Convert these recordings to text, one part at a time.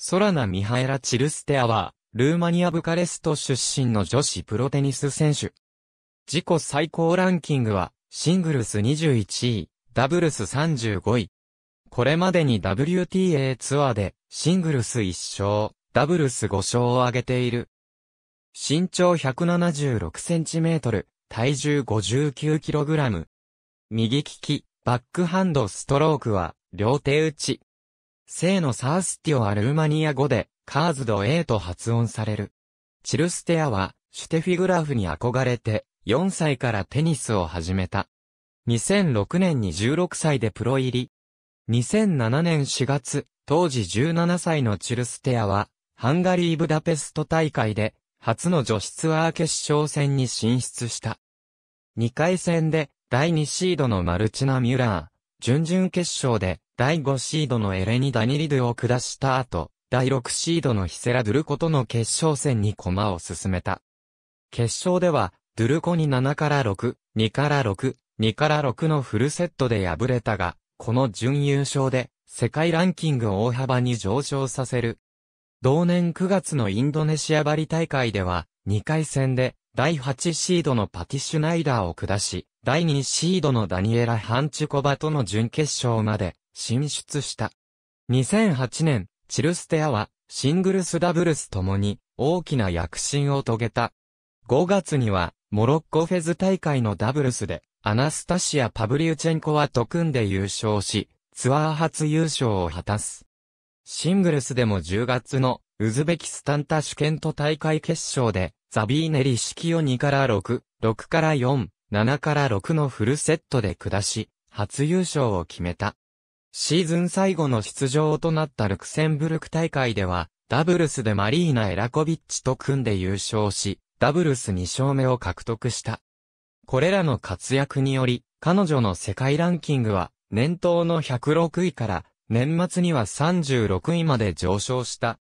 ソラナ・ミハエラ・チルステアは、ルーマニア・ブカレスト出身の女子プロテニス選手。自己最高ランキングは、シングルス21位、ダブルス35位。これまでに WTA ツアーで、シングルス1勝、ダブルス5勝を挙げている。身長1 7 6トル、体重5 9ラム。右利き、バックハンドストロークは、両手打ち。聖のサースティオアルーマニア語で、カーズド A と発音される。チルステアは、シュテフィグラフに憧れて、4歳からテニスを始めた。2006年に16歳でプロ入り。2007年4月、当時17歳のチルステアは、ハンガリー・ブダペスト大会で、初の女子ツアー決勝戦に進出した。2回戦で、第2シードのマルチナ・ミュラー、準々決勝で、第5シードのエレニ・ダニリドゥを下した後、第6シードのヒセラ・ドゥルコとの決勝戦に駒を進めた。決勝では、ドゥルコに7から6、2から6、2から6のフルセットで敗れたが、この準優勝で、世界ランキングを大幅に上昇させる。同年9月のインドネシアバリ大会では、2回戦で、第8シードのパティシュナイダーを下し、第2シードのダニエラ・ハンチュコバとの準決勝まで進出した。2008年、チルステアはシングルスダブルスともに大きな躍進を遂げた。5月にはモロッコフェズ大会のダブルスでアナスタシア・パブリュチェンコワと組んで優勝し、ツアー初優勝を果たす。シングルスでも10月のウズベキスタンタシュケント大会決勝でザビーネリ式を2から6、6から4、7から6のフルセットで下し、初優勝を決めた。シーズン最後の出場となったルクセンブルク大会では、ダブルスでマリーナ・エラコビッチと組んで優勝し、ダブルス2勝目を獲得した。これらの活躍により、彼女の世界ランキングは、年頭の106位から、年末には36位まで上昇した。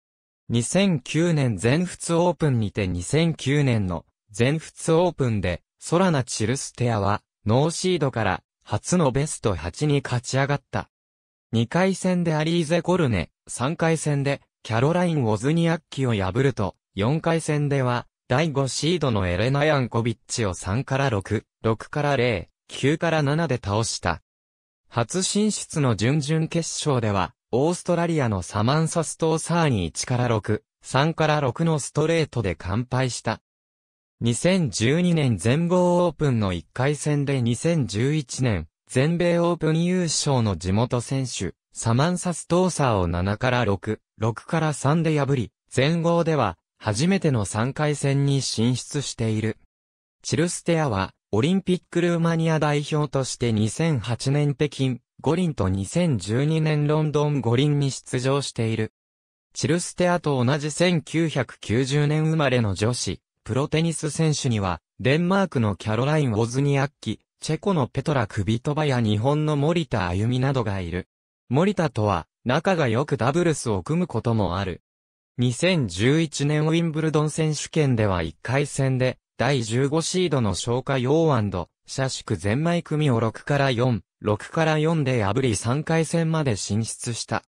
2009年全仏オープンにて2009年の全仏オープンでソラナ・チルステアは、ノーシードから初のベスト8に勝ち上がった。2回戦でアリーゼ・コルネ、3回戦でキャロライン・ウォズニアッキを破ると、4回戦では、第5シードのエレナ・ヤンコビッチを3から6、6から0、9から7で倒した。初進出の準々決勝では、オーストラリアのサマンサストーサーに1から6、3から6のストレートで完敗した。2012年全豪オープンの1回戦で2011年、全米オープン優勝の地元選手、サマンサストーサーを7から6、6から3で破り、全豪では、初めての3回戦に進出している。チルステアは、オリンピックルーマニア代表として2008年北京、五輪と2012年ロンドン五輪に出場している。チルステアと同じ1990年生まれの女子、プロテニス選手には、デンマークのキャロライン・ウォズニアッキ、チェコのペトラ・クビトバや日本の森田歩美などがいる。森田とは、仲が良くダブルスを組むこともある。2011年ウィンブルドン選手権では1回戦で、第15シードの消化用社宿ゼンマ組を6から4、6から4で破り3回戦まで進出した。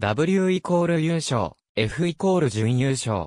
W イコール優勝、F イコール準優勝、